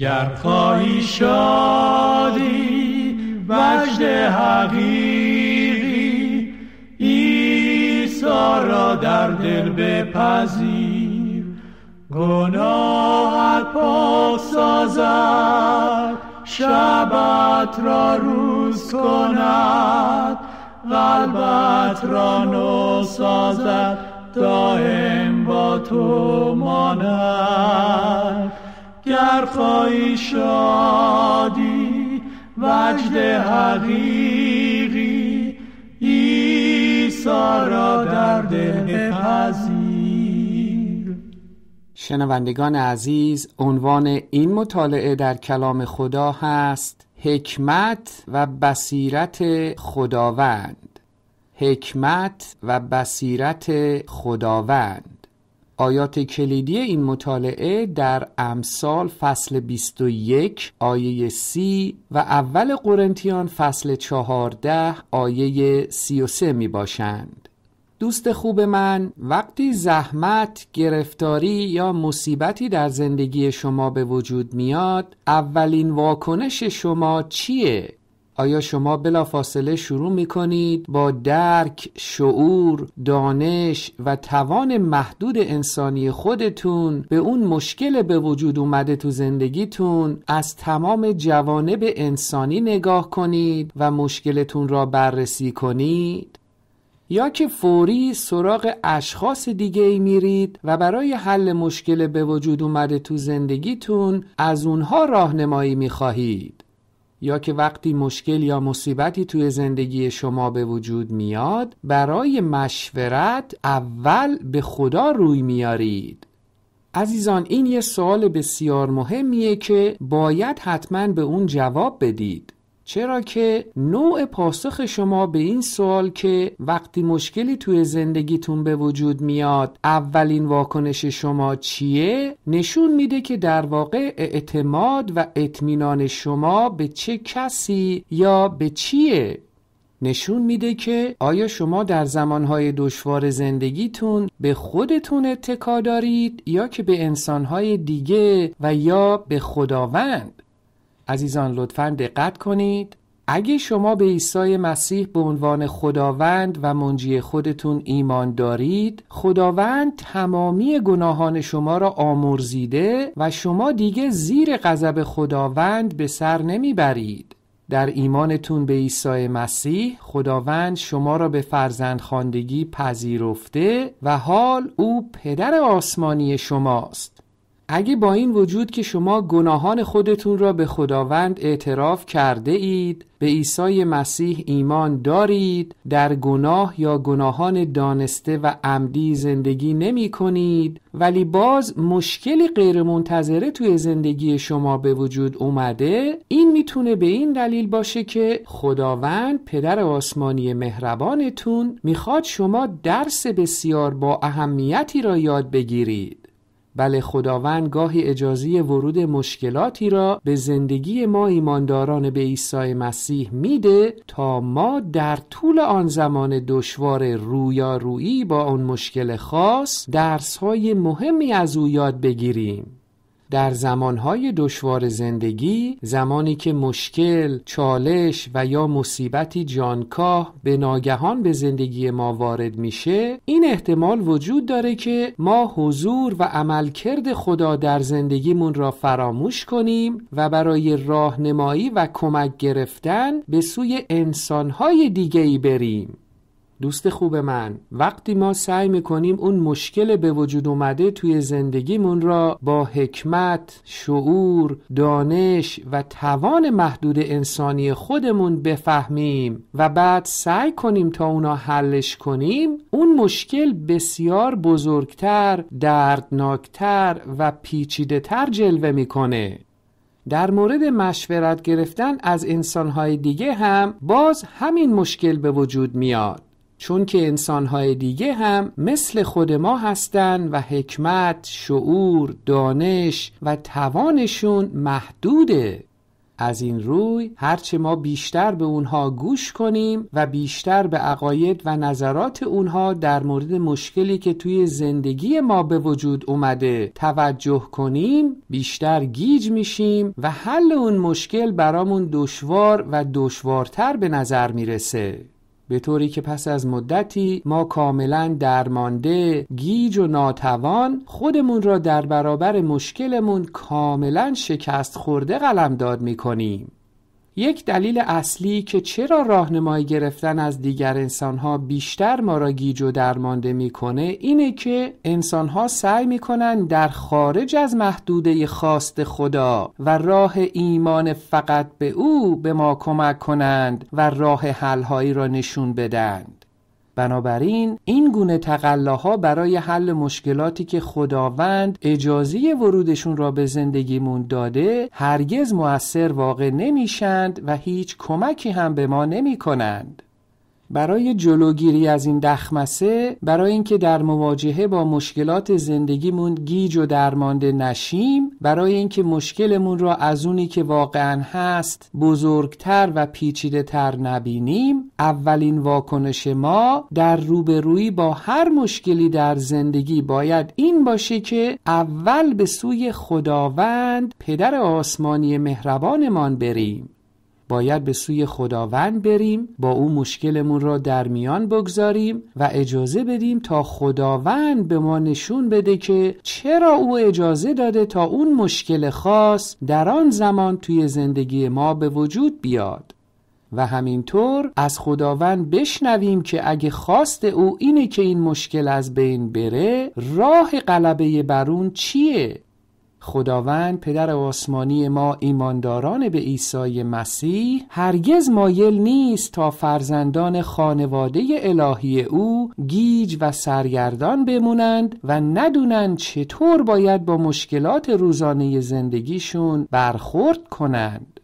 گر خواهی شادی وجد حقیقی عیسی را در دل بپذیر گناهت پاک سازد شبت را روز کند قلبت را نو سازد دائم با تو ماند گر خواهی شادی وجد حقیقی ایسا را در دل پذیر شنوندگان عزیز عنوان این مطالعه در کلام خدا هست حکمت و بصیرت خداوند حکمت و بصیرت خداوند آیات کلیدی این مطالعه در امثال فصل 21 آیه 30 و اول قرنتیان فصل 14 آیه 33 می باشند. دوست خوب من وقتی زحمت، گرفتاری یا مصیبتی در زندگی شما به وجود میاد اولین واکنش شما چیه؟ آیا شما بلافاصله شروع می کنید با درک، شعور، دانش و توان محدود انسانی خودتون به اون مشکل به وجود اومده تو زندگیتون از تمام جوانب انسانی نگاه کنید و مشکلتون را بررسی کنید؟ یا که فوری سراغ اشخاص دیگه ای میرید و برای حل مشکل به وجود اومده تو زندگیتون از اونها راهنمایی میخواهید یا که وقتی مشکل یا مصیبتی توی زندگی شما به وجود میاد برای مشورت اول به خدا روی میارید عزیزان این یه سوال بسیار مهمیه که باید حتما به اون جواب بدید چرا که نوع پاسخ شما به این سوال که وقتی مشکلی توی زندگیتون به وجود میاد اولین واکنش شما چیه نشون میده که در واقع اعتماد و اطمینان شما به چه کسی یا به چیه نشون میده که آیا شما در زمانهای دشوار زندگیتون به خودتون اتکا دارید یا که به انسانهای دیگه و یا به خداوند عزیزان لطفا دقت کنید اگه شما به عیسی مسیح به عنوان خداوند و منجی خودتون ایمان دارید خداوند تمامی گناهان شما را آمرزیده و شما دیگه زیر غضب خداوند به سر نمیبرید در ایمانتون به عیسی مسیح خداوند شما را به فرزندخواندگی پذیرفته و حال او پدر آسمانی شماست اگه با این وجود که شما گناهان خودتون را به خداوند اعتراف کرده اید به عیسی مسیح ایمان دارید در گناه یا گناهان دانسته و عمدی زندگی نمی کنید ولی باز مشکلی غیرمنتظره توی زندگی شما به وجود اومده این میتونه به این دلیل باشه که خداوند پدر آسمانی مهربانتون میخواد شما درس بسیار با اهمیتی را یاد بگیرید بله خداوند گاهی اجازه ورود مشکلاتی را به زندگی ما ایمانداران به عیسی مسیح میده تا ما در طول آن زمان دشوار رویارویی با آن مشکل خاص های مهمی از او یاد بگیریم در زمانهای دشوار زندگی زمانی که مشکل، چالش و یا مصیبتی جانکاه به ناگهان به زندگی ما وارد میشه این احتمال وجود داره که ما حضور و عملکرد خدا در زندگیمون را فراموش کنیم و برای راهنمایی و کمک گرفتن به سوی انسانهای دیگه ای بریم دوست خوب من وقتی ما سعی میکنیم اون مشکل به وجود اومده توی زندگیمون را با حکمت، شعور، دانش و توان محدود انسانی خودمون بفهمیم و بعد سعی کنیم تا اونا حلش کنیم اون مشکل بسیار بزرگتر، دردناکتر و پیچیده تر جلوه میکنه در مورد مشورت گرفتن از انسانهای دیگه هم باز همین مشکل به وجود میاد چون که انسانهای دیگه هم مثل خود ما هستند و حکمت، شعور، دانش و توانشون محدوده از این روی هرچه ما بیشتر به اونها گوش کنیم و بیشتر به عقاید و نظرات اونها در مورد مشکلی که توی زندگی ما به وجود اومده توجه کنیم بیشتر گیج میشیم و حل اون مشکل برامون دشوار و دشوارتر به نظر میرسه به طوری که پس از مدتی ما کاملا درمانده گیج و ناتوان خودمون را در برابر مشکلمون کاملا شکست خورده قلمداد میکنیم یک دلیل اصلی که چرا راهنمایی گرفتن از دیگر انسانها بیشتر ما را گیج و درمانده میکنه اینه که انسانها سعی میکنند در خارج از محدوده خواست خدا و راه ایمان فقط به او به ما کمک کنند و راه حلهایی را نشون بدند بنابراین این گونه تقلاها برای حل مشکلاتی که خداوند اجازه ورودشون را به زندگیمون داده هرگز مؤثر واقع نمیشند و هیچ کمکی هم به ما نمی برای جلوگیری از این دخمسه برای اینکه در مواجهه با مشکلات زندگیمون گیج و درمانده نشیم برای اینکه مشکلمون را از اونی که واقعا هست بزرگتر و پیچیده تر نبینیم اولین واکنش ما در روبرویی با هر مشکلی در زندگی باید این باشه که اول به سوی خداوند پدر آسمانی مهربانمان بریم باید به سوی خداوند بریم با او مشکلمون را در میان بگذاریم و اجازه بدیم تا خداوند به ما نشون بده که چرا او اجازه داده تا اون مشکل خاص در آن زمان توی زندگی ما به وجود بیاد و همینطور از خداوند بشنویم که اگه خواست او اینه که این مشکل از بین بره راه قلبه برون چیه خداوند پدر آسمانی ما ایمانداران به عیسی مسیح هرگز مایل نیست تا فرزندان خانواده الهی او گیج و سرگردان بمونند و ندونند چطور باید با مشکلات روزانه زندگیشون برخورد کنند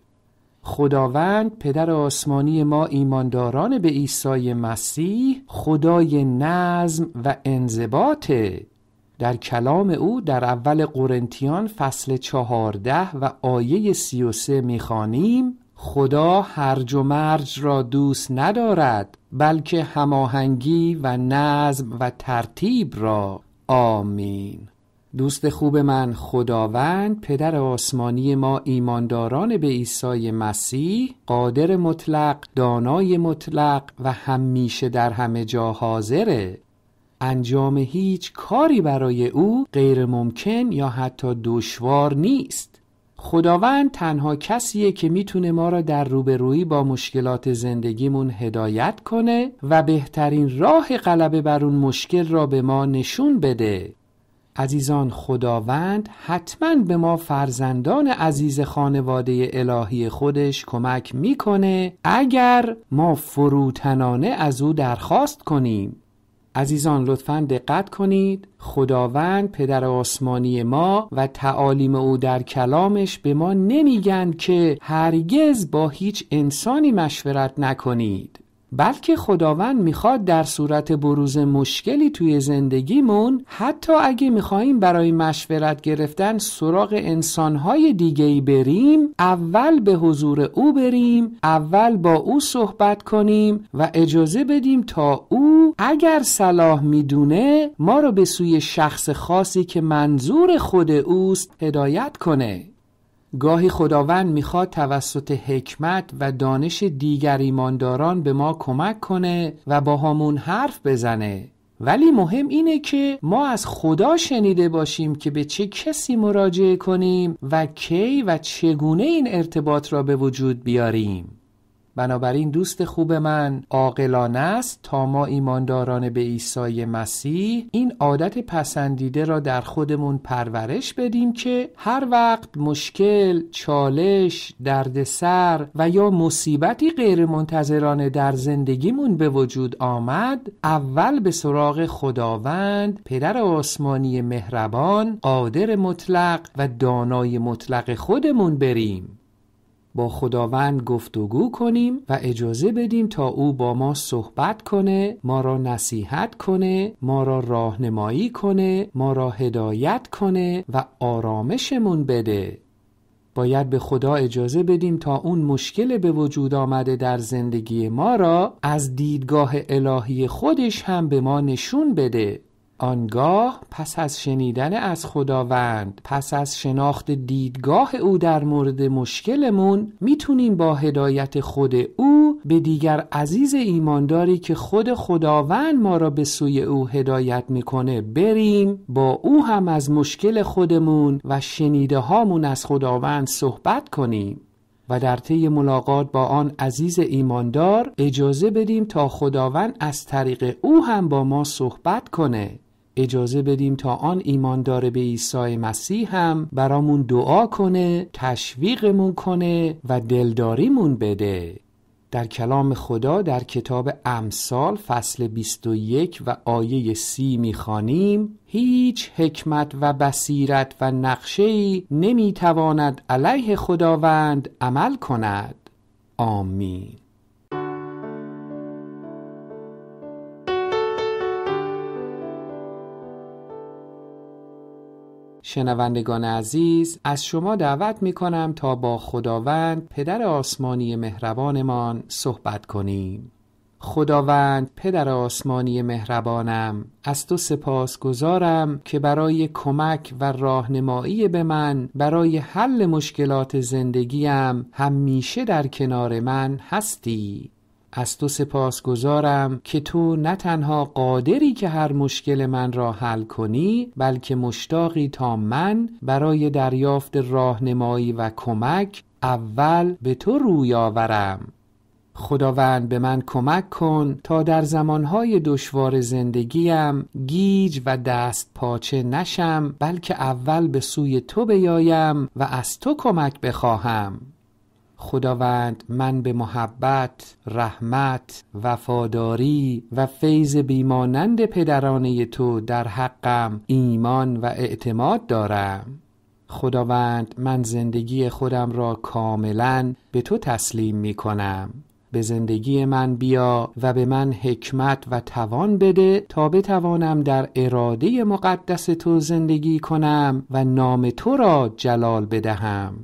خداوند پدر آسمانی ما ایمانداران به عیسی مسیح خدای نظم و انضباطه در کلام او در اول قرنتیان فصل چهارده و آیه سی و سه میخوانیم خدا هرج و مرج را دوست ندارد بلکه هماهنگی و نظم و ترتیب را آمین دوست خوب من خداوند پدر آسمانی ما ایمانداران به عیسی مسیح قادر مطلق دانای مطلق و همیشه در همه جا حاضره انجام هیچ کاری برای او ممکن یا حتی دشوار نیست خداوند تنها کسیه که میتونه ما را در روبرویی با مشکلات زندگیمون هدایت کنه و بهترین راه غلبه بر اون مشکل را به ما نشون بده عزیزان خداوند حتما به ما فرزندان عزیز خانواده الهی خودش کمک میکنه اگر ما فروتنانه از او درخواست کنیم عزیزان لطفا دقت کنید خداوند پدر آسمانی ما و تعالیم او در کلامش به ما نمیگن که هرگز با هیچ انسانی مشورت نکنید بلکه خداوند میخواد در صورت بروز مشکلی توی زندگیمون حتی اگه میخواییم برای مشورت گرفتن سراغ انسانهای ای بریم اول به حضور او بریم اول با او صحبت کنیم و اجازه بدیم تا او اگر صلاح میدونه ما رو به سوی شخص خاصی که منظور خود اوست هدایت کنه گاهی خداوند میخواد توسط حکمت و دانش دیگر ایمانداران به ما کمک کنه و با همون حرف بزنه ولی مهم اینه که ما از خدا شنیده باشیم که به چه کسی مراجعه کنیم و کی و چگونه این ارتباط را به وجود بیاریم بنابراین دوست خوب من عاقلانه است تا ما ایمانداران به عیسی مسیح این عادت پسندیده را در خودمون پرورش بدیم که هر وقت مشکل، چالش، دردسر و یا مصیبتی غیرمنتظرانه در زندگیمون به وجود آمد اول به سراغ خداوند پدر آسمانی مهربان قادر مطلق و دانای مطلق خودمون بریم با خداوند گفتگو کنیم و اجازه بدیم تا او با ما صحبت کنه ما را نصیحت کنه ما را راهنمایی کنه ما را هدایت کنه و آرامشمون بده باید به خدا اجازه بدیم تا اون مشکل به وجود آمده در زندگی ما را از دیدگاه الهی خودش هم به ما نشون بده آنگاه پس از شنیدن از خداوند پس از شناخت دیدگاه او در مورد مشکلمون میتونیم با هدایت خود او به دیگر عزیز ایمانداری که خود خداوند ما را به سوی او هدایت میکنه بریم با او هم از مشکل خودمون و شنیده هامون از خداوند صحبت کنیم و در طی ملاقات با آن عزیز ایماندار اجازه بدیم تا خداوند از طریق او هم با ما صحبت کنه اجازه بدیم تا آن ایمان داره به عیسی مسیح هم برامون دعا کنه تشویقمون کنه و دلداریمون بده در کلام خدا در کتاب امثال فصل 21 و آیه سی میخوانیم هیچ حکمت و بصیرت و ای نمیتواند علیه خداوند عمل کند آمین شنوندگان عزیز از شما دعوت می کنم تا با خداوند پدر آسمانی مهربانمان صحبت کنیم خداوند پدر آسمانی مهربانم از تو سپاس گذارم که برای کمک و راهنمایی به من برای حل مشکلات زندگیم همیشه در کنار من هستی از تو سپاس گذارم که تو نه تنها قادری که هر مشکل من را حل کنی بلکه مشتاقی تا من برای دریافت راهنمایی و کمک اول به تو روی آورم خداوند به من کمک کن تا در زمانهای دشوار زندگیم گیج و دست پاچه نشم بلکه اول به سوی تو بیایم و از تو کمک بخواهم خداوند من به محبت رحمت وفاداری و فیض بیمانند پدرانه تو در حقم ایمان و اعتماد دارم خداوند من زندگی خودم را کاملا به تو تسلیم می کنم به زندگی من بیا و به من حکمت و توان بده تا بتوانم در اراده مقدس تو زندگی کنم و نام تو را جلال بدهم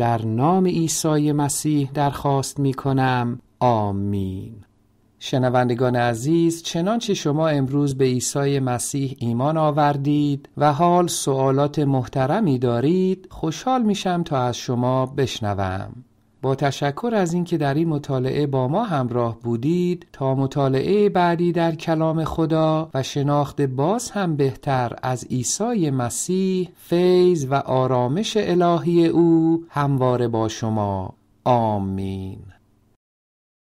در نام عیسی مسیح درخواست می کنم آمین شنوندگان عزیز چنانچه شما امروز به عیسی مسیح ایمان آوردید و حال سوالات محترمی دارید خوشحال میشم تا از شما بشنوم با تشکر از اینکه در این مطالعه با ما همراه بودید تا مطالعه بعدی در کلام خدا و شناخت باز هم بهتر از عیسی مسیح فیض و آرامش الهی او همواره با شما آمین